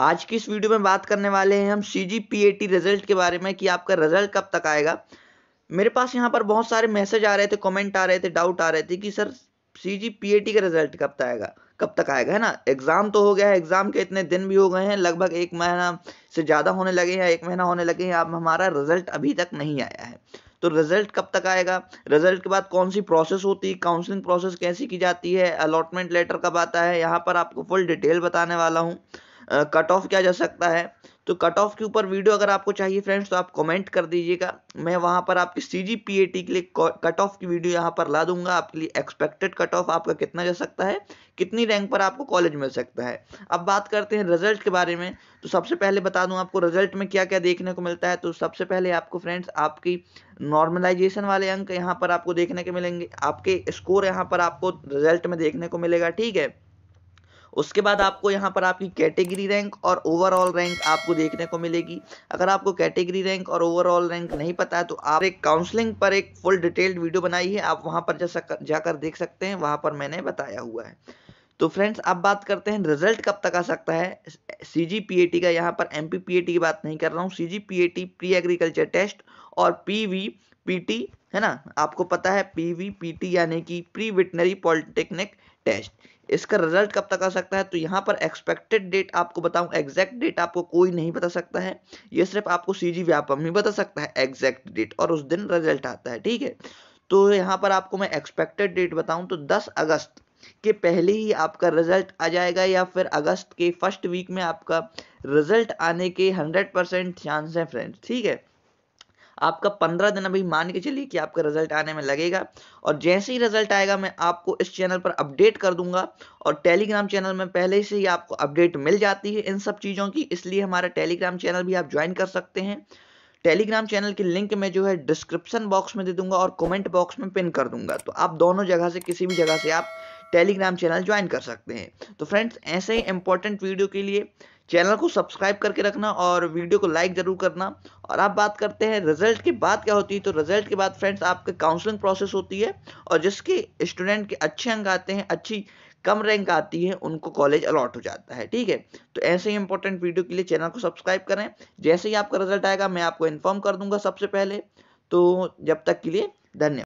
आज की इस वीडियो में बात करने वाले हैं हम C G P A T result के बारे में कि आपका रिजल्ट कब तक आएगा मेरे पास यहाँ पर बहुत सारे मैसेज आ रहे थे कमेंट आ रहे थे डाउट आ रहे थे कि sir C G P A T का रिजल्ट कब तक आएगा कब तक आएगा है ना एग्ज़ाम तो हो गया है एग्ज़ाम के इतने दिन भी हो गए हैं लगभग एक महीना से ज़्यादा होने लगे हैं एक महीना होने लगे हैं अब हमारा रिजल्ट अभी तक नहीं आया है तो रिजल्ट कब तक आएगा रिजल्ट के बाद कौन सी प्रोसेस होती है काउंसलिंग प्रोसेस कैसी की जाती है अलॉटमेंट लेटर कब आता है यहाँ पर आपको फुल डिटेल बताने वाला हूँ कट ऑफ किया जा सकता है तो कट ऑफ के ऊपर वीडियो अगर आपको चाहिए फ्रेंड्स तो आप कमेंट कर दीजिएगा मैं वहाँ पर आपकी सी जी पी ए टी के लिए कट ऑफ की वीडियो यहाँ पर ला दूंगा आपके लिए एक्सपेक्टेड कट ऑफ आपका कितना जा सकता है कितनी रैंक पर आपको कॉलेज मिल सकता है अब बात करते हैं रिजल्ट के बारे में तो सबसे पहले बता दूं आपको रिजल्ट में क्या क्या देखने को मिलता है तो सबसे पहले आपको फ्रेंड्स आपकी नॉर्मलाइजेशन वाले अंक यहाँ पर आपको देखने के मिलेंगे आपके स्कोर यहाँ पर आपको रिजल्ट में देखने को मिलेगा ठीक है उसके बाद आपको यहाँ पर आपकी कैटेगरी रैंक और ओवरऑल रैंक आपको देखने को मिलेगी अगर आपको कैटेगरी रैंक और ओवरऑल रैंक नहीं पता है तो आप एक काउंसलिंग पर एक फुल डिटेल्ड वीडियो बनाई है आप वहाँ पर जाकर देख सकते हैं वहाँ पर मैंने बताया हुआ है तो फ्रेंड्स अब बात करते हैं रिजल्ट कब तक आ सकता है सी जी टी का यहाँ पर M P P A T की बात नहीं कर रहा हूँ C G P pre agriculture test और पी पीटी है ना आपको पता है पीवी पीटी यानी कि प्री विटनरी पॉलिटेक्निक टेस्ट इसका रिजल्ट कब तक आ सकता है तो यहाँ पर एक्सपेक्टेड डेट आपको बताऊं एग्जैक्ट डेट आपको कोई नहीं बता सकता है ये सिर्फ आपको सीजी व्यापम ही बता सकता है एग्जैक्ट डेट और उस दिन रिजल्ट आता है ठीक है तो यहाँ पर आपको मैं एक्सपेक्टेड डेट बताऊं तो 10 अगस्त के पहले ही आपका रिजल्ट आ जाएगा या फिर अगस्त के फर्स्ट वीक में आपका रिजल्ट आने के हंड्रेड परसेंट चांस है फ्रेंड ठीक है आपका पंद्रह दिन अभी मान के चलिए कि आपका रिजल्ट आने में लगेगा और जैसे ही रिजल्ट आएगा मैं आपको इस चैनल पर अपडेट कर दूंगा और टेलीग्राम चैनल में पहले से ही आपको अपडेट मिल जाती है इन सब चीज़ों की इसलिए हमारा टेलीग्राम चैनल भी आप ज्वाइन कर सकते हैं टेलीग्राम चैनल की लिंक मैं जो है डिस्क्रिप्शन बॉक्स में दे दूंगा और कमेंट बॉक्स में पिन कर दूंगा तो आप दोनों जगह से किसी भी जगह से आप टेलीग्राम चैनल ज्वाइन कर सकते हैं तो फ्रेंड्स ऐसे ही इंपॉर्टेंट वीडियो के लिए चैनल को सब्सक्राइब करके रखना और वीडियो को लाइक जरूर करना और आप बात करते हैं रिजल्ट के बाद क्या होती है तो रिजल्ट के बाद फ्रेंड्स आपके काउंसलिंग प्रोसेस होती है और जिसके स्टूडेंट के अच्छे अंक आते हैं अच्छी कम रैंक आती है उनको कॉलेज अलॉट हो जाता है ठीक है तो ऐसे ही इंपॉर्टेंट वीडियो के लिए चैनल को सब्सक्राइब करें जैसे ही आपका रिजल्ट आएगा मैं आपको इन्फॉर्म कर दूंगा सबसे पहले तो जब तक के लिए धन्यवाद